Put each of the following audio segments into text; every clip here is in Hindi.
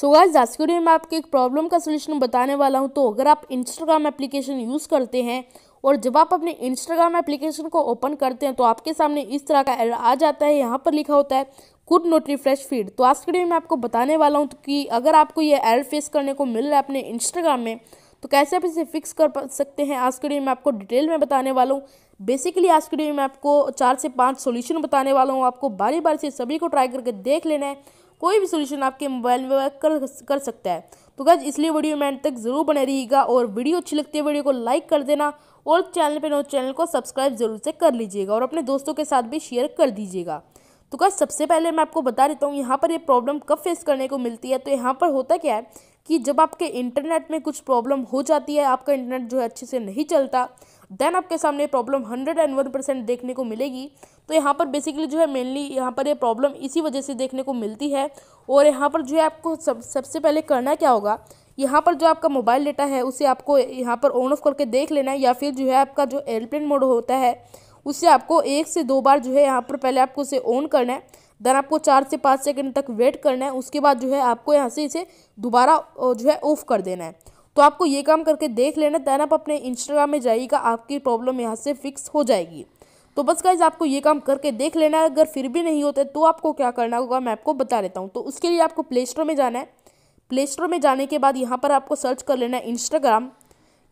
सो गाइस आज के वीडियो में आपके एक प्रॉब्लम का सोल्यूशन बताने वाला हूँ तो अगर आप इंस्टाग्राम एप्लीकेशन यूज़ करते हैं और जब आप अपने इंस्टाग्राम एप्लीकेशन को ओपन करते हैं तो आपके सामने इस तरह का एरर आ जाता है यहाँ पर लिखा होता है कुड नोट रिफ्रेश फीड तो आज के वीडियो में आपको बताने वाला हूँ कि अगर आपको ये एरर फेस करने को मिल रहा है अपने इंस्टाग्राम में तो कैसे आप इसे फिक्स कर सकते हैं आज के वीडियो में आपको डिटेल में बताने वाला हूँ बेसिकली आज के वीडियो में आपको चार से पाँच सोल्यूशन बताने वाला हूँ आपको बारी बारी से सभी को ट्राई करके देख लेना है कोई भी सोल्यूशन आपके मोबाइल में वर्क कर कर सकता है तो गज इसलिए वीडियो में एंड तक ज़रूर बने रहिएगा और वीडियो अच्छी लगती है वीडियो को लाइक कर देना और चैनल पर नो चैनल को सब्सक्राइब जरूर से कर लीजिएगा और अपने दोस्तों के साथ भी शेयर कर दीजिएगा तो गज सबसे पहले मैं आपको बता देता हूँ यहाँ पर ये प्रॉब्लम कब फेस करने को मिलती है तो यहाँ पर होता क्या है कि जब आपके इंटरनेट में कुछ प्रॉब्लम हो जाती है आपका इंटरनेट जो है अच्छे से नहीं चलता देन आपके सामने problem hundred and one percent देखने को मिलेगी तो यहाँ पर बेसिकली जो है मेनली यहाँ पर ये यह प्रॉब्लम इसी वजह से देखने को मिलती है और यहाँ पर जो है आपको सब सबसे पहले करना क्या होगा यहाँ पर जो आपका मोबाइल डेटा है उसे आपको यहाँ पर ऑन ऑफ करके देख लेना है या फिर जो है आपका जो एयरप्लेन मोड होता है उसे आपको एक से दो बार जो है यहाँ पर पहले आपको उसे ऑन करना है देन आपको चार से पाँच सेकंड तक वेट करना है उसके बाद जो है आपको यहाँ से इसे दोबारा जो है ऑफ कर देना है तो आपको ये काम करके देख लेना देन आप अपने इंस्टाग्राम में जाइएगा आपकी प्रॉब्लम यहाँ से फिक्स हो जाएगी तो बस गाइज आपको ये काम करके देख लेना है अगर फिर भी नहीं होता तो आपको क्या करना होगा मैं आपको बता देता हूँ तो उसके लिए आपको प्ले स्टोर में जाना है प्ले स्टोर में जाने के बाद यहाँ पर आपको सर्च कर लेना है इंस्टाग्राम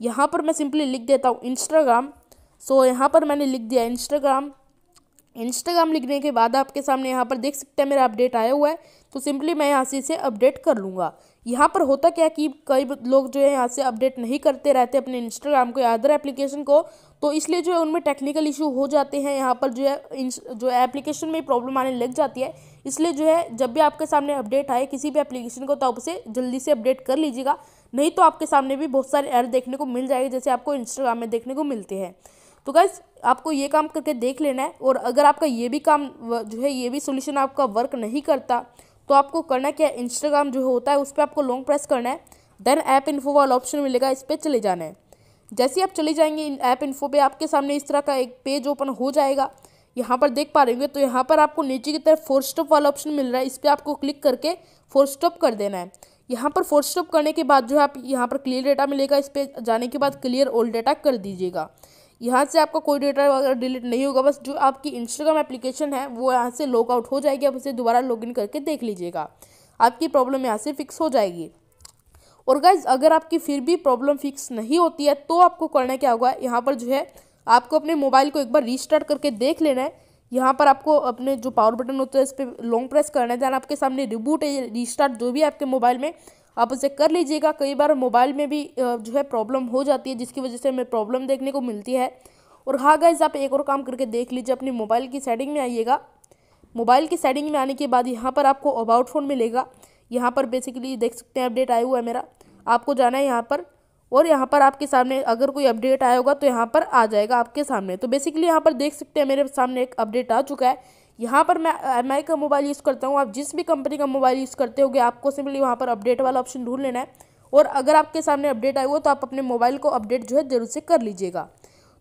यहाँ पर मैं सिंपली लिख देता हूँ इंस्टाग्राम सो यहाँ पर मैंने लिख दिया इंस्टाग्राम इंस्टाग्राम लिखने के बाद आपके सामने यहाँ पर देख सकते हैं मेरा अपडेट आया हुआ है तो सिंपली मैं यहाँ से इसे अपडेट कर लूँगा यहाँ पर होता क्या कि कई लोग जो है यहाँ से अपडेट नहीं करते रहते अपने इंस्टाग्राम को या अदर एप्लीकेशन को तो इसलिए जो है उनमें टेक्निकल इशू हो जाते हैं यहाँ पर जो है जो एप्लीकेशन में प्रॉब्लम आने लग जाती है इसलिए जो है जब भी आपके सामने अपडेट आए किसी भी एप्लीकेशन को तो आप उसे जल्दी से अपडेट कर लीजिएगा नहीं तो आपके सामने भी बहुत सारे एयर देखने को मिल जाएंगे जैसे आपको इंस्टाग्राम में देखने को मिलते हैं तो गैस आपको ये काम करके देख लेना है और अगर आपका ये भी काम जो है ये भी सोल्यूशन आपका वर्क नहीं करता तो आपको करना क्या है इंस्टाग्राम जो होता है उस पर आपको लॉन्ग प्रेस करना है देन ऐप इन्फो वाला ऑप्शन मिलेगा इस पर चले जाना है जैसे आप चले जाएंगे इन ऐप इन्फो पे आपके सामने इस तरह का एक पेज ओपन हो जाएगा यहाँ पर देख पा रहे होंगे तो यहाँ पर आपको नीचे की तरफ फोर स्टॉप वाला ऑप्शन मिल रहा है इस पर आपको क्लिक करके फोर स्टॉप कर देना है यहाँ पर फोर स्टॉप करने के बाद जो है आप यहाँ पर क्लियर डेटा मिलेगा इस पर जाने के बाद क्लियर ओल्ड डेटा कर दीजिएगा यहाँ से आपका कोई डेटा वगैरह डिलीट नहीं होगा बस जो आपकी इंस्टाग्राम एप्लीकेशन है वो यहाँ से लॉग आउट हो जाएगी आप उसे दोबारा इन करके देख लीजिएगा आपकी प्रॉब्लम यहाँ से फिक्स हो जाएगी और गाइज अगर आपकी फिर भी प्रॉब्लम फिक्स नहीं होती है तो आपको करना क्या होगा यहाँ पर जो है आपको अपने मोबाइल को एक बार रिस्टार्ट करके देख लेना है यहाँ पर आपको अपने जो पावर बटन होता है इस पर लॉन्ग प्रेस करना है दैन आपके सामने रिबूट है रिस्टार्ट जो भी आपके मोबाइल में आप उसे कर लीजिएगा कई बार मोबाइल में भी जो है प्रॉब्लम हो जाती है जिसकी वजह से हमें प्रॉब्लम देखने को मिलती है और हाँ गाइज आप एक और काम करके देख लीजिए अपने मोबाइल की सेटिंग में आइएगा मोबाइल की सेटिंग में आने के बाद यहाँ पर आपको अबाउट फ़ोन मिलेगा यहाँ पर बेसिकली देख सकते हैं अपडेट आया हुआ है मेरा आपको जाना है यहाँ पर और यहाँ पर आपके सामने अगर कोई अपडेट आया होगा तो यहाँ पर आ जाएगा आपके सामने तो बेसिकली यहाँ पर देख सकते हैं मेरे सामने एक अपडेट आ चुका है यहाँ पर मैं एम आई का मोबाइल यूज़ करता हूँ आप जिस भी कंपनी का मोबाइल यूज़ करते होगे आपको सिंपली वहाँ पर अपडेट वाला ऑप्शन ढूंढ लेना है और अगर आपके सामने अपडेट आए हुआ तो आप अपने मोबाइल को अपडेट जो है जरूर से कर लीजिएगा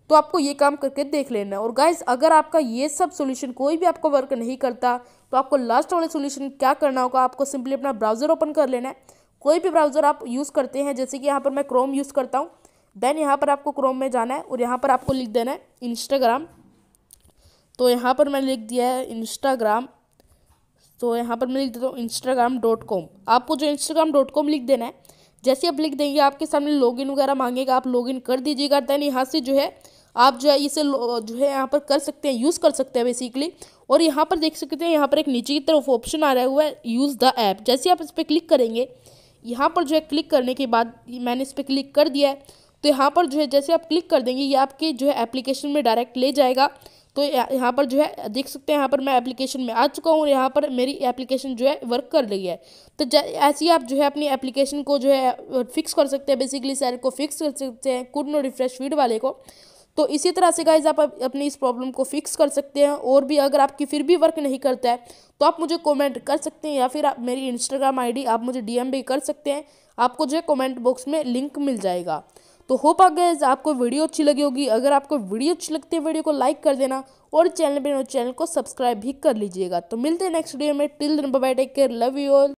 तो आपको ये काम करके देख लेना है और गाइज अगर आपका ये सब सोल्यूशन कोई भी आपको वर्क नहीं करता तो आपको लास्ट वाले सोल्यूशन क्या करना होगा आपको सिंपली अपना ब्राउज़र ओपन कर लेना है कोई भी ब्राउज़र आप यूज़ करते हैं जैसे कि यहाँ पर मैं क्रोम यूज़ करता हूँ देन यहाँ पर आपको क्रोम में जाना है और यहाँ पर आपको लिख देना है इंस्टाग्राम तो यहाँ पर मैंने लिख दिया है इंस्टाग्राम तो यहाँ पर मैं लिख देता हूँ इंस्टाग्राम डॉट कॉम आपको जो इंस्टाग्राम डॉट कॉम लिख देना है जैसे आप लिख देंगे आपके सामने लॉगिन वगैरह मांगेगा आप लॉगिन कर दीजिएगा देन यहाँ से जो है आप जो है इसे जो है यहाँ पर कर सकते हैं यूज़ कर सकते हैं बेसिकली और यहाँ पर देख सकते हैं यहाँ पर एक नीचे की तरफ ऑप्शन आ रहा हुआ है यूज़ द ऐप जैसे आप इस पर क्लिक करेंगे यहाँ पर जो है क्लिक करने के बाद मैंने इस पर क्लिक कर दिया है तो यहाँ पर जो है जैसे आप क्लिक कर देंगे ये आपके जो है एप्लीकेशन में डायरेक्ट ले जाएगा तो यहाँ पर जो है देख सकते हैं यहाँ पर मैं एप्लीकेशन में आ चुका हूँ यहाँ पर मेरी एप्लीकेशन जो है वर्क कर रही है तो ऐसे ही आप जो है अपनी एप्लीकेशन को जो है फिक्स कर सकते हैं बेसिकली सैर को फिक्स कर सकते हैं कुड नो रिफ्रेश फीड वाले को तो इसी तरह से गाइज आप अपनी इस प्रॉब्लम को फिक्स कर सकते हैं और भी अगर आपकी फिर भी वर्क नहीं करता है तो आप मुझे कमेंट कर सकते हैं या फिर आप मेरी इंस्टाग्राम आईडी आप मुझे डीएम भी कर सकते हैं आपको जो है कॉमेंट बॉक्स में लिंक मिल जाएगा तो होप आ गए आपको वीडियो अच्छी लगी होगी अगर आपको वीडियो अच्छी लगती है वीडियो को लाइक कर देना और चैनल पर चैनल को सब्सक्राइब भी कर लीजिएगा तो मिलते हैं नेक्स्ट वीडियो में till then bye take care love you all